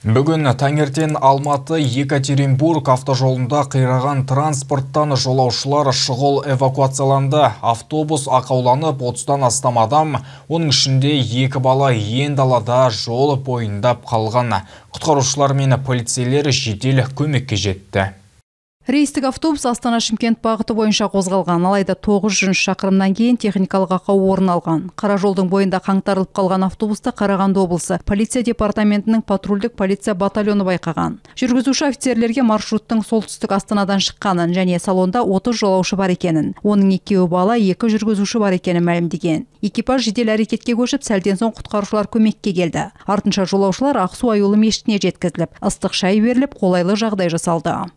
Бүгін таңертең Алматы Екатеринбург автожолында қираған транспорттан жолаушылар шұғыл эвакуацияланды. Автобус ақауланып 30-тан астам адам, оның ішінде екі бала ендалада жолып ойындап қалған. Құтқарушылар мен полицейлер жедел көмекке жетті рейстік автобус астана шымкент бағыты бойынша қозғалған алайда 900 шақырымнан кейін техникалық қау орын алған қара жолдың бойында қаңтарылып қалған автобусты қарағанды облысы полиция департаментінің патрульдік полиция батальоны байқаған жүргізуші офицерлерге маршруттың солтүстік астанадан шыққанын және салонда 30 жолаушы бар екенін оның екеуі бала екі жүргізуші бар екенін мәлімдеген экипаж жедел әрекетке көшіп сәлден соң құтқарушылар көмекке келді артынша жолаушылар ақсу айылы мешітіне жеткізіліп ыстық шай беріліп қолайлы жағдай жасалды